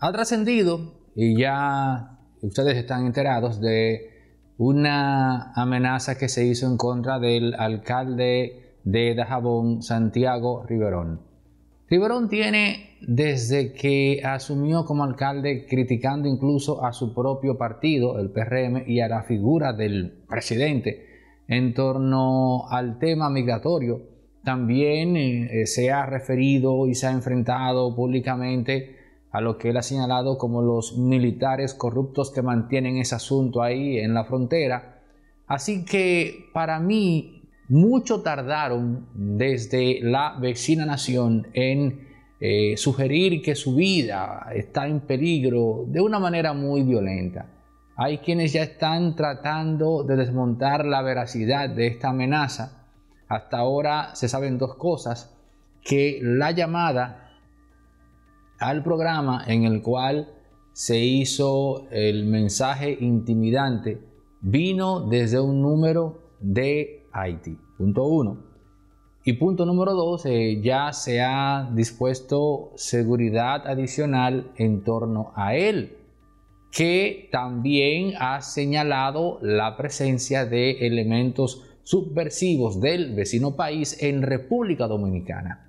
ha trascendido y ya ustedes están enterados de una amenaza que se hizo en contra del alcalde de Dajabón, Santiago Riverón. Riverón tiene desde que asumió como alcalde criticando incluso a su propio partido, el PRM, y a la figura del presidente en torno al tema migratorio. También eh, eh, se ha referido y se ha enfrentado públicamente a lo que él ha señalado como los militares corruptos que mantienen ese asunto ahí en la frontera. Así que para mí mucho tardaron desde la vecina nación en eh, sugerir que su vida está en peligro de una manera muy violenta. Hay quienes ya están tratando de desmontar la veracidad de esta amenaza. Hasta ahora se saben dos cosas, que la llamada al programa en el cual se hizo el mensaje intimidante, vino desde un número de Haití. Punto uno. Y punto número dos, eh, ya se ha dispuesto seguridad adicional en torno a él, que también ha señalado la presencia de elementos subversivos del vecino país en República Dominicana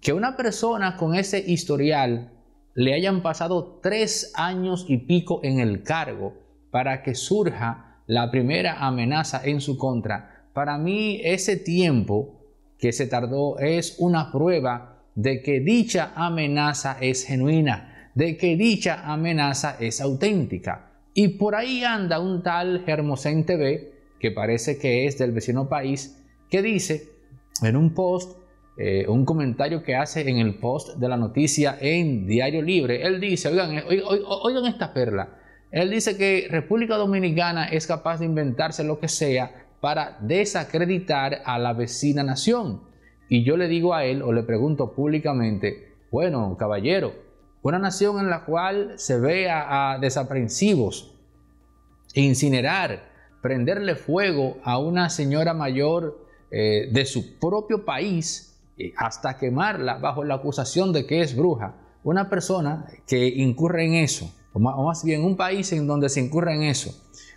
que una persona con ese historial le hayan pasado tres años y pico en el cargo para que surja la primera amenaza en su contra, para mí ese tiempo que se tardó es una prueba de que dicha amenaza es genuina, de que dicha amenaza es auténtica. Y por ahí anda un tal Germosén TV, que parece que es del vecino país, que dice en un post eh, un comentario que hace en el post de la noticia en Diario Libre. Él dice, eh, oigan, esta perla. Él dice que República Dominicana es capaz de inventarse lo que sea para desacreditar a la vecina nación. Y yo le digo a él o le pregunto públicamente, bueno, caballero, una nación en la cual se vea a desaprensivos, incinerar, prenderle fuego a una señora mayor eh, de su propio país, eh, hasta quemarla bajo la acusación de que es bruja. Una persona que incurre en eso, o más bien un país en donde se incurre en eso,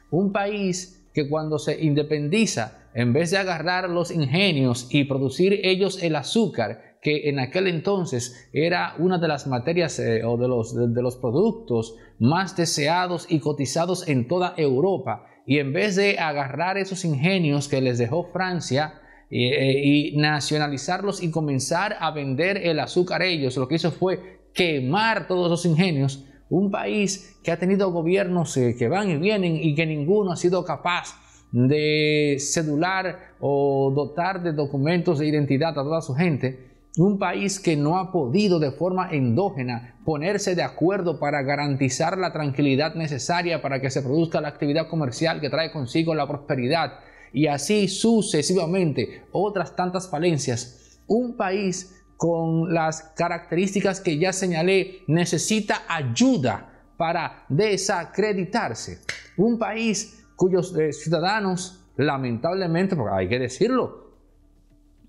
un país que cuando se independiza, en vez de agarrar los ingenios y producir ellos el azúcar, que en aquel entonces era una de las materias eh, o de los, de los productos más deseados y cotizados en toda Europa, y en vez de agarrar esos ingenios que les dejó Francia, eh, y, nacionalizarlos y comenzar a vender el azúcar ellos. Lo que hizo fue quemar todos los ingenios. Un país que ha tenido gobiernos eh, que van y vienen y que ninguno ha sido capaz de cedular o dotar de documentos de identidad a toda su gente. Un país que no ha podido de forma endógena ponerse de acuerdo para garantizar la tranquilidad necesaria para que se produzca la actividad comercial que trae consigo la prosperidad y así sucesivamente otras tantas falencias. Un país con las características que ya señalé necesita ayuda para desacreditarse. Un país cuyos eh, ciudadanos, lamentablemente, porque hay que decirlo,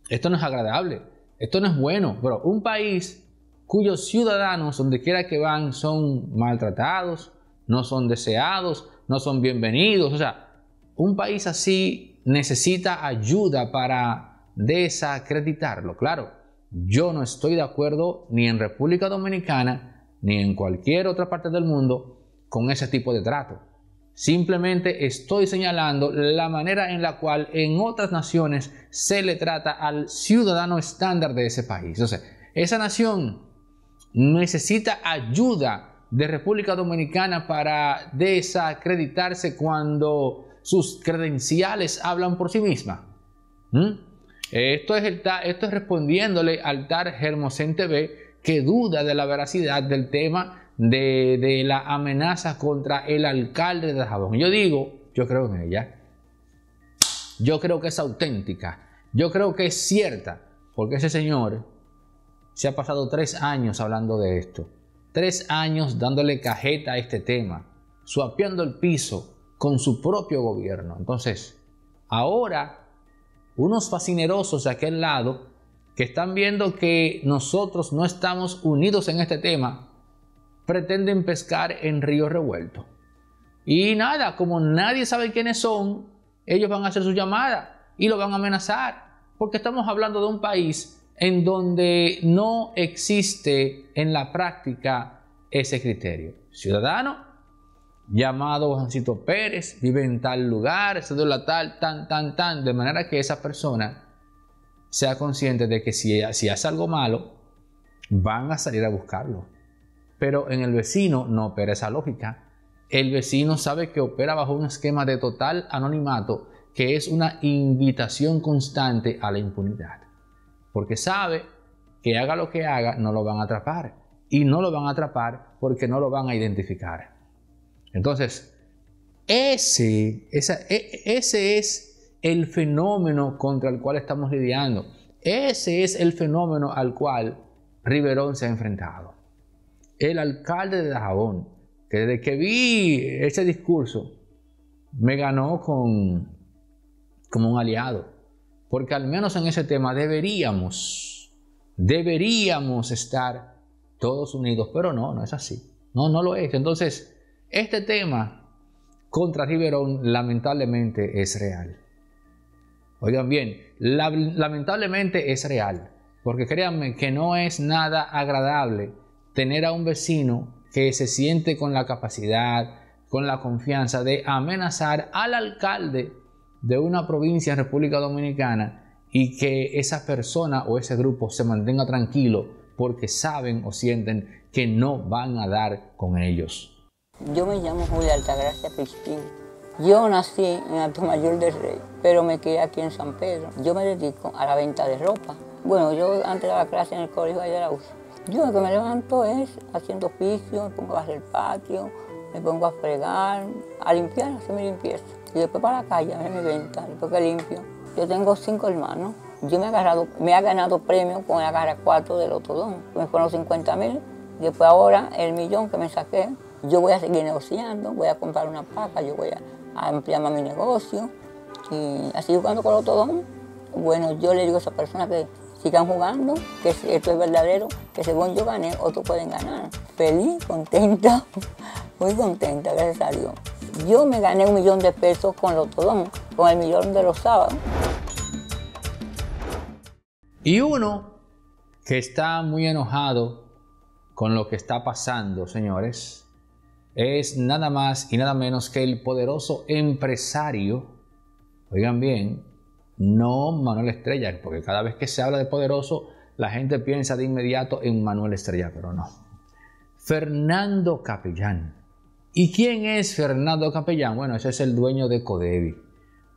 esto no es agradable, esto no es bueno, pero un país cuyos ciudadanos, donde quiera que van, son maltratados, no son deseados, no son bienvenidos. O sea, un país así necesita ayuda para desacreditarlo. Claro, yo no estoy de acuerdo ni en República Dominicana ni en cualquier otra parte del mundo con ese tipo de trato. Simplemente estoy señalando la manera en la cual en otras naciones se le trata al ciudadano estándar de ese país. O sea, esa nación necesita ayuda de República Dominicana para desacreditarse cuando sus credenciales hablan por sí mismas. ¿Mm? Esto, es esto es respondiéndole al TAR Germosente B que duda de la veracidad del tema de, la amenaza contra el alcalde de jabón Yo digo, yo creo en ella. Yo creo que es auténtica. Yo creo que es cierta. Porque ese señor se ha pasado tres años hablando de esto. Tres años dándole cajeta a este tema. Suapeando el piso con su propio gobierno. Entonces, ahora, unos fascinerosos de aquel lado que están viendo que nosotros no estamos unidos en este tema, pretenden pescar en río revuelto. Y nada, como nadie sabe quiénes son, ellos van a hacer su llamada y lo van a amenazar, porque estamos hablando de un país en donde no existe en la práctica ese criterio. Ciudadano, llamado Juancito Pérez, vive en tal lugar, se la tal, tan, tan, tan, de manera que esa persona sea consciente de que si, si hace algo malo, van a salir a buscarlo. Pero en el vecino no opera esa lógica. El vecino sabe que opera bajo un esquema de total anonimato, que es una invitación constante a la impunidad. Porque sabe que haga lo que haga, no lo van a atrapar. Y no lo van a atrapar porque no lo van a identificar. Entonces, ese, e, ese es el fenómeno contra el cual estamos lidiando. Ese es el fenómeno al cual Riverón se ha enfrentado. El alcalde de Dajabón, que desde que vi ese discurso, me ganó con, como un aliado. Porque al menos en ese tema deberíamos, deberíamos estar todos unidos. Pero no, no es así. No, no lo es. Entonces, este tema contra Riverón lamentablemente es real. Oigan bien, lamentablemente es real, porque créanme que no es nada agradable tener a un vecino que se siente con la capacidad, con la confianza de amenazar al alcalde de una provincia en República Dominicana y que esa persona o ese grupo se mantenga tranquilo porque saben o sienten que no van a dar con ellos. Yo me llamo Julia Altagracia Pisquín. Yo nací en Alto Mayor del Rey, pero me quedé aquí en San Pedro. Yo me dedico a la venta de ropa. Bueno, yo antes la clase en el colegio de uso. Yo lo que me levanto es haciendo oficio, me pongo a hacer el patio, me pongo a fregar, a limpiar, a hacer mi limpieza. Y después para la calle, a ver mi venta, después que limpio. Yo tengo cinco hermanos. Yo me he, agarrado, me he ganado premio con la garra 4 del Otodón. Me fueron 50 mil. Después ahora el millón que me saqué yo voy a seguir negociando, voy a comprar una paca, yo voy a, ampliar mi negocio. Y así jugando con los don. bueno, yo le digo a esa persona que sigan jugando, que esto es verdadero, que según yo gané, otros pueden ganar. Feliz, contenta, muy contenta, gracias a Dios. Yo me gané un millón de pesos con Lotodón, con el millón de los sábados. Y uno que está muy enojado con lo que está pasando, señores, es nada más y nada menos que el poderoso empresario, oigan bien, no Manuel Estrella, porque cada vez que se habla de poderoso, la gente piensa de inmediato en Manuel Estrella, pero no. Fernando Capellán. ¿Y quién es Fernando Capellán? Bueno, ese es el dueño de Codevi,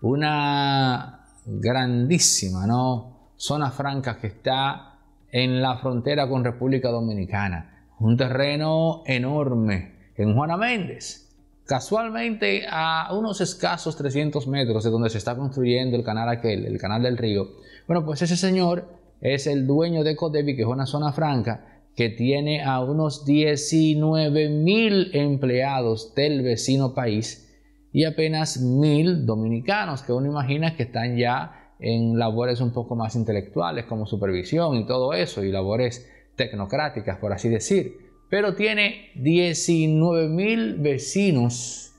una grandísima ¿no? zona franca que está en la frontera con República Dominicana. Un terreno enorme, en Juana Méndez. Casualmente a unos escasos 300 metros de donde se está construyendo el canal aquel, el canal del río. Bueno, pues ese señor es el dueño de Codevi, que es una zona franca que tiene a unos 19 mil empleados del vecino país y apenas mil dominicanos que uno imagina que están ya en labores un poco más intelectuales como supervisión y todo eso y labores tecnocráticas por así decir pero tiene 19 mil vecinos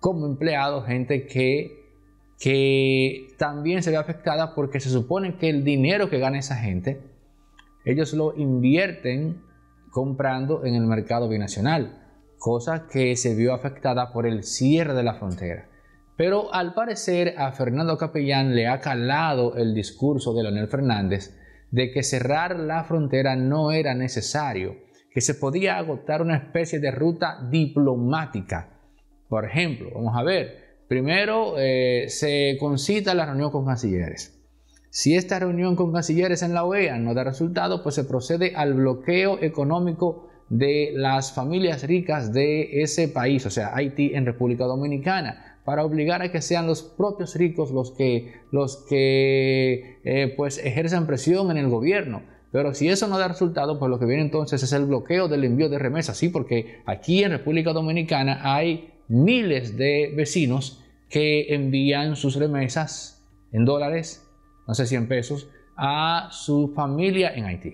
como empleados, gente que, que también se ve afectada porque se supone que el dinero que gana esa gente, ellos lo invierten comprando en el mercado binacional, cosa que se vio afectada por el cierre de la frontera. Pero al parecer a Fernando Capellán le ha calado el discurso de Leonel Fernández de que cerrar la frontera no era necesario que se podía agotar una especie de ruta diplomática. Por ejemplo, vamos a ver, primero eh, se concita la reunión con cancilleres. Si esta reunión con cancilleres en la OEA no da resultado, pues se procede al bloqueo económico de las familias ricas de ese país, o sea, Haití en República Dominicana, para obligar a que sean los propios ricos los que, los que eh, pues ejerzan presión en el gobierno pero si eso no da resultado, pues lo que viene entonces es el bloqueo del envío de remesas, ¿sí? Porque aquí en República Dominicana hay miles de vecinos que envían sus remesas en dólares, no sé si en pesos, a su familia en Haití.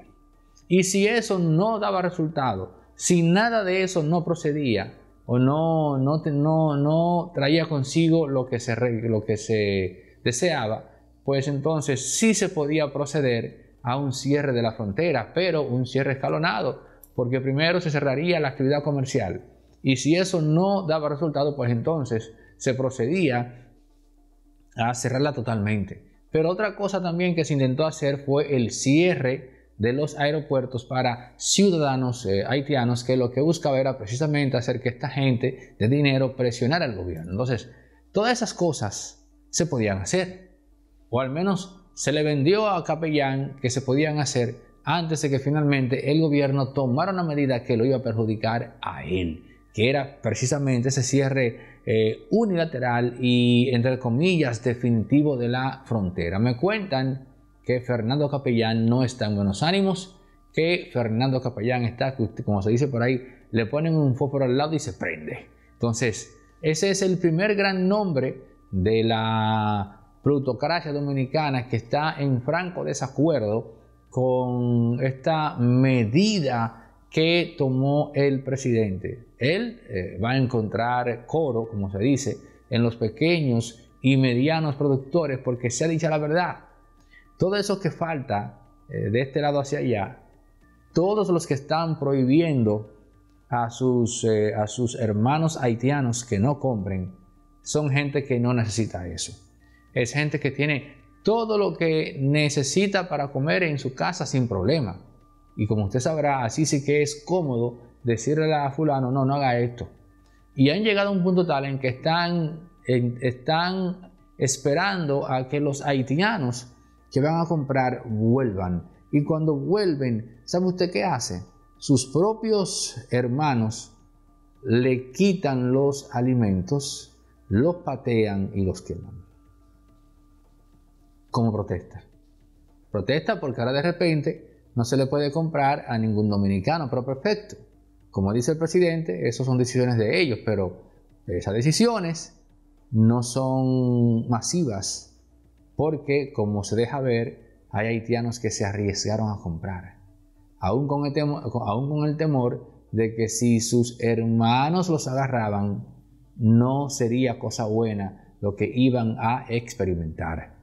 Y si eso no daba resultado, si nada de eso no procedía o no, no, no, no traía consigo lo que, se, lo que se deseaba, pues entonces sí se podía proceder a un cierre de la frontera, pero un cierre escalonado, porque primero se cerraría la actividad comercial. Y si eso no daba resultado, pues entonces se procedía a cerrarla totalmente. Pero otra cosa también que se intentó hacer fue el cierre de los aeropuertos para ciudadanos eh, haitianos, que lo que buscaba era precisamente hacer que esta gente de dinero presionara al gobierno. Entonces, todas esas cosas se podían hacer, o al menos se le vendió a Capellán que se podían hacer antes de que finalmente el gobierno tomara una medida que lo iba a perjudicar a él, que era precisamente ese cierre eh, unilateral y, entre comillas, definitivo de la frontera. Me cuentan que Fernando Capellán no está en buenos ánimos, que Fernando Capellán está, como se dice por ahí, le ponen un fósforo al lado y se prende. Entonces, ese es el primer gran nombre de la plutocracia dominicana que está en franco desacuerdo con esta medida que tomó el presidente. Él eh, va a encontrar coro, como se dice, en los pequeños y medianos productores, porque se ha dicho la verdad. Todo eso que falta eh, de este lado hacia allá, todos los que están prohibiendo a sus, eh, a sus hermanos haitianos que no compren, son gente que no necesita eso es gente que tiene todo lo que necesita para comer en su casa sin problema. Y como usted sabrá, así sí que es cómodo decirle a fulano, no, no haga esto. Y han llegado a un punto tal en que están, están esperando a que los haitianos que van a comprar vuelvan. Y cuando vuelven, ¿sabe usted qué hace? Sus propios hermanos le quitan los alimentos, los patean y los queman como protesta? Protesta porque ahora de repente no se le puede comprar a ningún dominicano, pero perfecto. Como dice el presidente, esas son decisiones de ellos, pero esas decisiones no son masivas, porque como se deja ver, hay haitianos que se arriesgaron a comprar, aún con aún con el temor de que si sus hermanos los agarraban, no sería cosa buena lo que iban a experimentar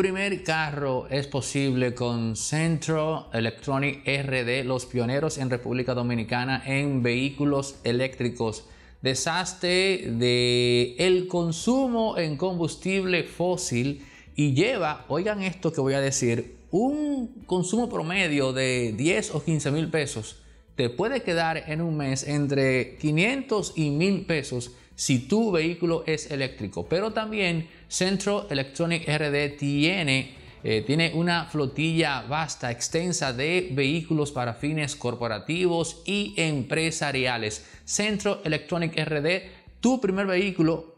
primer carro es posible con Centro Electronic RD, los pioneros en República Dominicana en vehículos eléctricos. Desastre de el consumo en combustible fósil y lleva, oigan esto que voy a decir, un consumo promedio de 10 o 15 mil pesos te puede quedar en un mes entre 500 y 1000 pesos si tu vehículo es eléctrico. Pero también Centro Electronic RD tiene, eh, tiene una flotilla vasta, extensa de vehículos para fines corporativos y empresariales. Centro Electronic RD, tu primer vehículo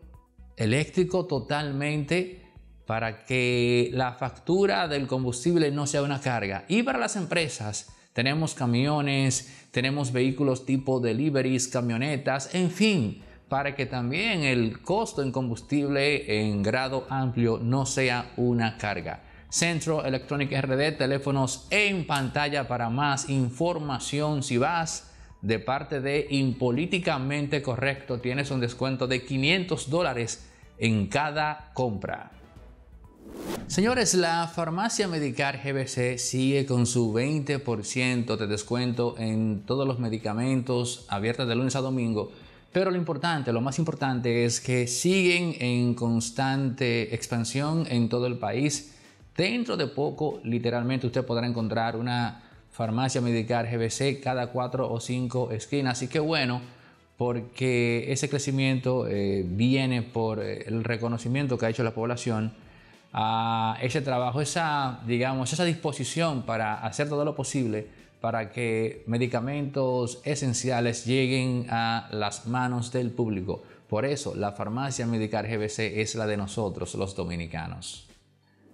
eléctrico totalmente para que la factura del combustible no sea una carga. Y para las empresas, tenemos camiones, tenemos vehículos tipo deliveries, camionetas, en fin, para que también el costo en combustible en grado amplio no sea una carga. Centro Electronic RD, teléfonos en pantalla para más información. Si vas de parte de Impolíticamente Correcto, tienes un descuento de 500 dólares en cada compra. Señores, la farmacia Medicar GBC sigue con su 20% de descuento en todos los medicamentos abiertos de lunes a domingo pero lo importante, lo más importante es que siguen en constante expansión en todo el país. Dentro de poco, literalmente, usted podrá encontrar una farmacia medical GBC cada cuatro o cinco esquinas. Así que bueno, porque ese crecimiento eh, viene por eh, el reconocimiento que ha hecho la población a ah, ese trabajo, esa, digamos, esa disposición para hacer todo lo posible para que medicamentos esenciales lleguen a las manos del público. Por eso la farmacia Medicar GBC es la de nosotros los dominicanos.